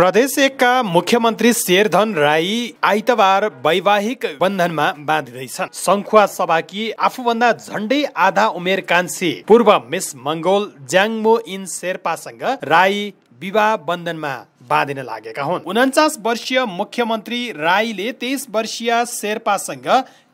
प्रदेश एकका मुख्यमन्त्री शेरधन राई आइतबार वैवाहिक बन्धनमा बाँधिँदैछन् सङ्खुवा सभाकी आफूभन्दा झन्डै आधा उमेर कान्छी पूर्व मिस मङ्गोल ज्याङमो इन शेर्पासँग राई विवाह बन्धनमा बाँधिन लागेका हुन् उन्चास वर्षीय मुख्यमन्त्री राईले तेइस वर्षीय शेर्पासँग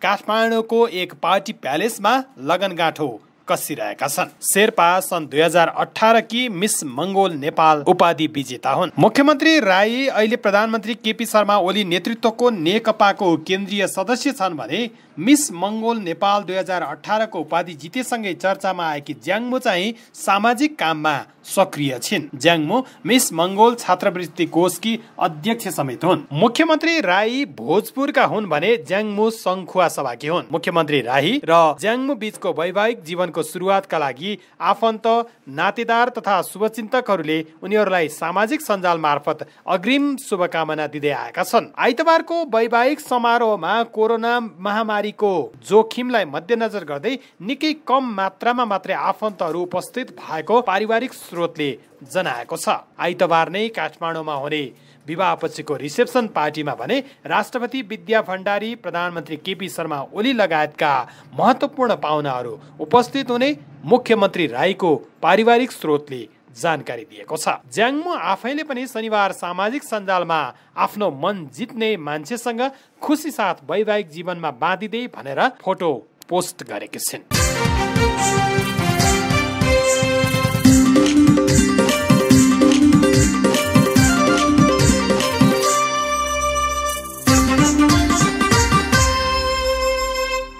काठमाडौँको एक पार्टी प्यालेसमा लगनगाँठो कसिरहेका छन् शेर्पा सन् दुई हजार कि मिस मङ्गोल नेपाल उपाधि विजेता हुन् मुख्यमन्त्री राई अहिले प्रधानमन्त्री केपी शर्मा ओली नेतृत्वको नेकपाको केन्द्रीय सदस्य छन् भने मिस मङ्गोल नेपाल दुई हजार अठारको उपाधि जितेसँगै चर्चामा आएकी ज्याङ्मो चाहिँ सामाजिक काममा सक्रिय छिन् ज्याङमो मिस मङ्गोल छात्रवृत्ति कोषकी अध्यक्ष समेत हुन् मुख्यमन्त्री राई भोजपुरका हुन् भने ज्याङमो सङ्खुवा सभाकी हुन् मुख्यमन्त्री राही र ज्याङमो बीचको वैवाहिक जीवनको सुरुवातका लागि आफन्त नातेदार तथा शुभचिन्तकहरूले उनीहरूलाई सामाजिक सञ्जाल मार्फत अग्रिम शुभकामना दिँदै आएका छन् आइतबारको वैवाहिक समारोहमा कोरोना महामारीको जोखिमलाई मध्यनजर गर्दै निकै कम मात्रामा मात्रै आफन्तहरू उपस्थित भएको पारिवारिक स्रोतले जनाएको छ आइतबार नै काठमाडौँमा हुने विवाहपछिको रिसेप्सन पार्टीमा भने राष्ट्रपति विद्या भण्डारी प्रधानमन्त्री केपी शर्मा ओली लगायतका महत्त्वपूर्ण पाहुनाहरू उपस्थित हुने मुख्यमन्त्री राईको पारिवारिक स्रोतले जानकारी दिएको छ ज्याङमो आफैले पनि शनिबार सामाजिक सञ्जालमा आफ्नो मन जित्ने मान्छेसँग खुसी साथ वैवाहिक जीवनमा बाँधिँदै भनेर फोटो पोस्ट गरेकी छिन्